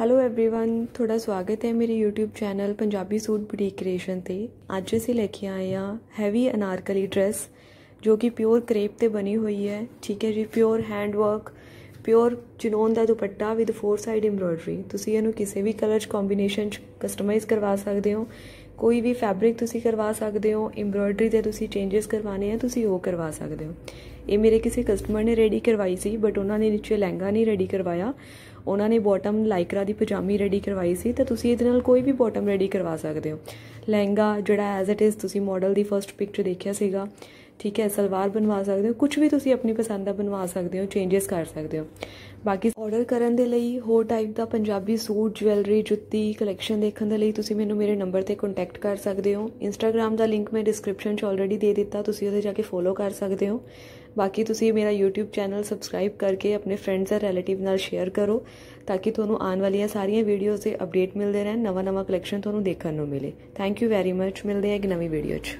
hello everyone ਤੁਹਾਡਾ ਸਵਾਗਤ ਹੈ ਮੇਰੇ YouTube channel Punjabi suit boutique creation ਤੇ ਅੱਜ ਅਸੀਂ ਲੈ ਕੇ ਆਏ ਆ ਹੈਵੀ ਅਨਾਰਕਲੀ ਡਰੈਸ ਜੋ ਕਿ ਪਿਓਰ ਕ੍ਰੇਪ ਤੇ ਬਣੀ ਹੋਈ ਹੈ ਠੀਕ ਹੈ ਜੀ pure hand work pure chinon ਦਾ ਦੁਪੱਟਾ ਵਿਦ ਫੋਰ ਸਾਈਡ ਐਮਬ੍ਰੋਇਡਰੀ ਤੁਸੀਂ ਇਹਨੂੰ ਕਿਸੇ ਵੀ ਕਲਰ ਚ ਕੰਬੀਨੇਸ਼ਨ ਚ ਕਸਟਮਾਈਜ਼ ਕਰਵਾ ਸਕਦੇ ਹੋ ਕੋਈ ਵੀ ਫੈਬਰਿਕ ਤੁਸੀਂ ਕਰਵਾ ਸਕਦੇ ਹੋ ਐਮਬ੍ਰੋਇਡਰੀ ਤੇ ਤੁਸੀਂ ਚੇਂजेस ਕਰਵਾਣੇ ਆ ਤੁਸੀਂ ਉਹ ਕਰਵਾ ਸਕਦੇ ਹੋ ਇਹ ਮੇਰੇ ਕਿਸੇ ਕਸਟਮਰ ਨੇ ਰੈਡੀ ਕਰਵਾਈ ਸੀ ਬਟ ਉਹਨਾਂ ਨੇ ਨੀਚੇ ਲਹਿੰਗਾ ਨਹੀਂ ਰੈਡੀ ਕਰਵਾਇਆ ਉਹਨਾਂ ਨੇ ਬਾਟਮ ਲਾਈਕਰਾ ਦੀ ਪਜਾਮੀ ਰੈਡੀ ਕਰਵਾਈ ਸੀ ਤਾਂ ਤੁਸੀਂ ਇਹਦੇ ਨਾਲ ਕੋਈ ਵੀ ਬਾਟਮ ਰੈਡੀ ਕਰਵਾ ਸਕਦੇ ਹੋ ਲਹਿੰਗਾ ਜਿਹੜਾ ਐਜ਼ ਇਟ ਇਜ਼ ਤੁਸੀਂ ਮਾਡਲ ਦੀ ਫਰਸਟ ਪਿਕਚਰ ਦੇਖਿਆ ਸੀਗਾ ਠੀਕ ਹੈ ਸਲਵਾਰ ਬਣਵਾ ਸਕਦੇ ਹੋ ਕੁਝ ਵੀ ਤੁਸੀਂ ਆਪਣੀ ਪਸੰਦ ਦਾ ਬਣਵਾ ਸਕਦੇ ਹੋ ਚੇਂਜਸ ਕਰ ਸਕਦੇ ਹੋ ਬਾਕੀ ਆਰਡਰ ਕਰਨ ਦੇ ਲਈ ਹੋਰ ਟਾਈਪ ਦਾ ਪੰਜਾਬੀ ਸੂਟ ਜਵੈਲਰੀ ਜੁੱਤੀ ਕਲੈਕਸ਼ਨ ਦੇਖਣ ਦੇ ਲਈ ਤੁਸੀਂ ਮੈਨੂੰ ਮੇਰੇ ਨੰਬਰ ਤੇ ਕੰਟੈਕਟ ਕਰ ਸਕਦੇ ਹੋ ਇੰਸਟਾਗ੍ਰam ਦਾ ਲਿੰਕ ਮੈਂ ਡਿਸਕ੍ਰਿਪਸ਼ਨ 'ਚ ਆਲਰੇਡੀ ਦੇ ਦਿੱਤਾ ਤੁਸੀਂ ਉੱਥੇ ਜਾ ਕੇ ਫੋਲੋ ਕਰ ਸਕਦੇ ਹੋ ਬਾਕੀ ਤੁਸੀਂ ਮੇਰਾ YouTube ਚੈਨਲ ਸਬਸਕ੍ਰਾਈਬ ਕਰਕੇ ਆਪਣੇ ਫਰੈਂਡਸ ਐਂਡ ਰਿਲੇਟਿਵ ਨਾਲ ਸ਼ੇਅਰ ਕਰੋ ਤਾਂ ਕਿ ਤੁਹਾਨੂੰ ਆਉਣ ਵਾਲੀਆਂ ਸਾਰੀਆਂ ਵੀਡੀਓਜ਼ ਦੇ ਅਪਡੇਟ ਮਿਲਦੇ ਰਹਿਣ ਨਵਾਂ-ਨਵਾਂ ਕਲੈਕਸ਼ਨ ਤੁਹਾਨੂੰ ਦੇਖਣ ਨੂੰ ਮਿਲੇ ਥੈਂਕ ਯੂ ਵੈਰੀ ਮੱਚ ਮਿਲਦੇ ਹਾਂ ਇੱਕ ਨਵੀਂ ਵੀਡੀਓ 'ਚ